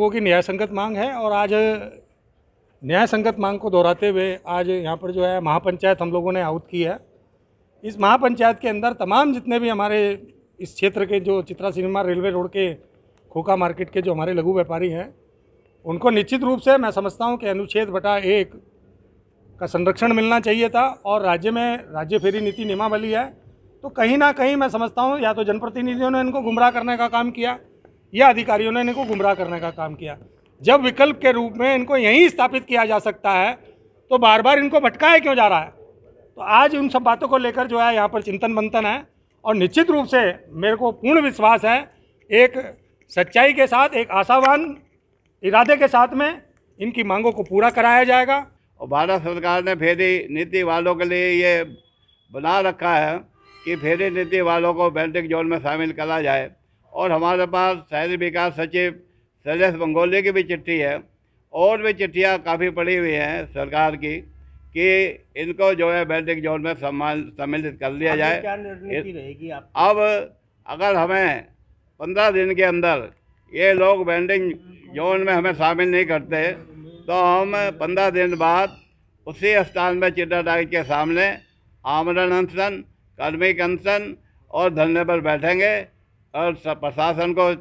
लोगों की न्याय संगत मांग है और आज न्याय संगत मांग को दोहराते हुए आज यहाँ पर जो है महापंचायत हम लोगों ने आउट की है इस महापंचायत के अंदर तमाम जितने भी हमारे इस क्षेत्र के जो चित्रा सिनेमा रेलवे रोड के खोखा मार्केट के जो हमारे लघु व्यापारी हैं उनको निश्चित रूप से मैं समझता हूँ कि अनुच्छेद बटा एक का संरक्षण मिलना चाहिए था और राज्य में राज्य फेरी नीति नियमावली है तो कहीं ना कहीं मैं समझता हूँ या तो जनप्रतिनिधियों ने इनको गुमराह करने का काम किया ये अधिकारियों ने इनको गुमराह करने का काम किया जब विकल्प के रूप में इनको यहीं स्थापित किया जा सकता है तो बार बार इनको भटकाया क्यों जा रहा है तो आज उन सब बातों को लेकर जो है यहाँ पर चिंतन मंथन है और निश्चित रूप से मेरे को पूर्ण विश्वास है एक सच्चाई के साथ एक आशावान इरादे के साथ में इनकी मांगों को पूरा कराया जाएगा और भारत सरकार ने फेरी नीति वालों के लिए ये बना रखा है कि फेरी नीति वालों को बैल्टिक जोन में शामिल करा जाए और हमारे पास शहरी विकास सचिव सजेश बंगोले की भी चिट्ठी है और भी चिट्ठियाँ काफ़ी पड़ी हुई हैं सरकार की कि इनको जो है बैल्टिक जोन में सम्मान सम्मिलित कर लिया जाए रहेगी अब अगर हमें पंद्रह दिन के अंदर ये लोग बैंडिंग जोन में हमें शामिल नहीं करते तो हम पंद्रह दिन बाद उसी स्थान में चिट्ठा डाइट के सामने आमरण अनशन कार्मिक अनशन और धरने पर बैठेंगे और प्रशासन को